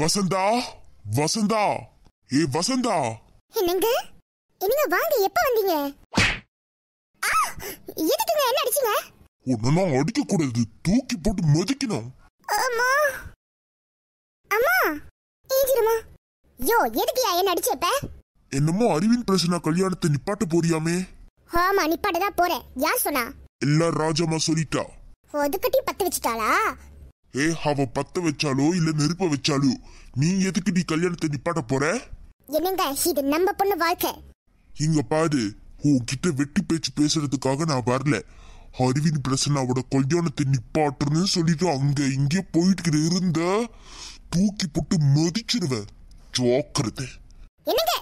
வசந்தா வசந்தா ஏ வசந்தா என்னங்க என்னங்க வாங்க எப்ப வந்தீங்க எதுக்குங்க என்ன அடிச்சீங்க உன்னை அடிக்க கூடாது தூக்கி போட்டு மதிக்கணும் அம்மா அம்மா ஏஞ்சிரமா யோ எதுக்குயா என்ன அடிச்சப்ப என்னமோ அறிவின் பிரச்சனை கல்யாணத்தை நிப்பாட்ட போறியாமே ஆமா நிப்பாட்டதா போறேன் யார் சொன்னா எல்லாம் ராஜமா சொல்லிட்டா ஒதுக்கட்டி பத்து வச்சுட்டாளா ஏ அவ பத்த வச்சாலோ இல்ல நெருப்ப வச்சாலோ நீ எதுக்கு நீ கல்யாணத்தை நிப்பாட்ட போற என்னங்க இது நம்ம பொண்ணு வாழ்க்கை இங்க பாரு உன்கிட்ட வெட்டி பேச்சு பேசுறதுக்காக நான் வரல அரவிந்த் பிரசன்னாவோட கல்யாணத்தை நிப்பாட்டுன்னு சொல்லிட்டு அங்க இங்கே போயிட்டு இருந்த தூக்கி போட்டு மதிச்சிருவேன் ஜோக்கிறது என்னங்க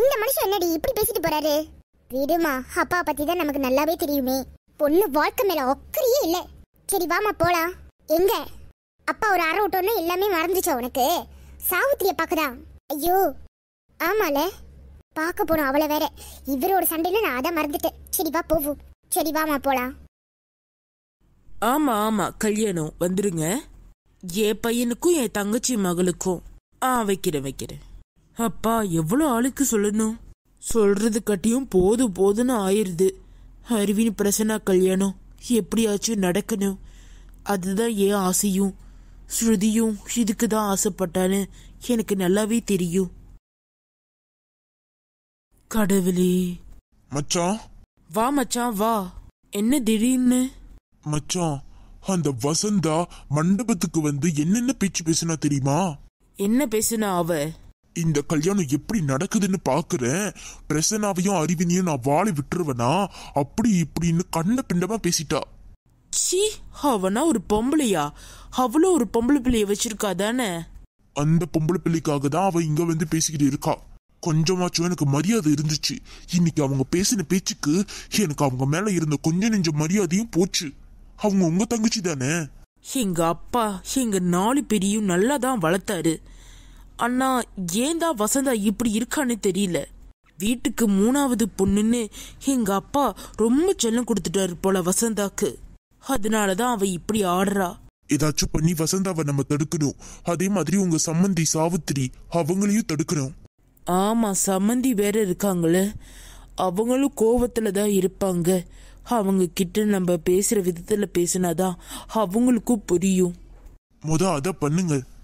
இந்த மனுஷன் என்னடி இப்படி பேசிட்டு போறாரு விடுமா அப்பா பத்தி தான் நமக்கு நல்லாவே தெரியுமே பொண்ணு வாழ்க்கை மேல அக்கறையே இல்ல சரி வாமா போலாம் எங்க அப்பா ஒரு அரை விட்டோன்னே எல்லாமே மறந்துச்சா உனக்கு சாவுத்திரிய பாக்குதா ஐயோ ஆமால பார்க்க போனோம் அவளை வேற இவரோட சண்டையில நான் அதை மறந்துட்டேன் சரி வா போவோம் சரி வாமா போலாம் ஆமா ஆமா கல்யாணம் வந்துருங்க என் பையனுக்கும் என் தங்கச்சி மகளுக்கும் ஆ வைக்கிறேன் வைக்கிறேன் அப்பா எவ்வளோ ஆளுக்கு சொல்லணும் சொல்றது கட்டியும் போதும் போதுன்னு ஆயிடுது அருவின் பிரசனா கல்யாணம் எப்படியாச்சும் நடக்கணும் அதுதான் ஏன் ஆசையும் ஸ்ருதியும் இதுக்கு தான் ஆசைப்பட்டான்னு எனக்கு நல்லாவே தெரியும் கடவுளே மச்சான் வா மச்சான் வா என்ன திடீர்னு மச்சான் அந்த வசந்தா மண்டபத்துக்கு வந்து என்னென்ன பேச்சு பேசுனா தெரியுமா என்ன பேசுனா அவ இந்த கல்யாணம் எப்படி நடக்குதுன்னு பாக்குறேன் பிரசனாவையும் அறிவினையும் நான் வாழை விட்டுருவேனா அப்படி இப்படின்னு கண்ண பிண்டமா பேசிட்டா சீ அவனா ஒரு பொம்பளையா அவ்வளோ ஒரு பொம்பளை பிள்ளைய வச்சிருக்கா தானே அந்த பொம்பளை பிள்ளைக்காக தான் அவ இங்க வந்து பேசிக்கிட்டு இருக்கா கொஞ்சமாச்சும் எனக்கு மரியாதை இருந்துச்சு இன்னைக்கு அவங்க பேசின பேச்சுக்கு எனக்கு அவங்க மேல இருந்த கொஞ்சம் நெஞ்ச மரியாதையும் போச்சு அவங்க உங்க தங்கச்சி தானே எங்க அப்பா எங்க நாலு பேரையும் நல்லா தான் வளர்த்தாரு அண்ணா ஏன் தான் வசந்தா இப்படி இருக்கான்னு தெரியல வீட்டுக்கு மூணாவது பொண்ணுன்னு எங்க அப்பா ரொம்ப செல்லம் கொடுத்துட்டாரு போல வசந்தாக்கு அதனாலதான் அவ இப்படி ஆடுறா ஏதாச்சும் பண்ணி வசந்தாவை நம்ம தடுக்கணும் அதே மாதிரி உங்க சம்மந்தி சாவித்திரி அவங்களையும் தடுக்கணும் ஆமா சம்மந்தி வேற இருக்காங்களே அவங்களும் கோவத்துல தான் இருப்பாங்க அவங்க கிட்ட நம்ம பேசுற விதத்துல பேசினாதான் அவங்களுக்கும் புரியும் முத அத பண்ணுங்க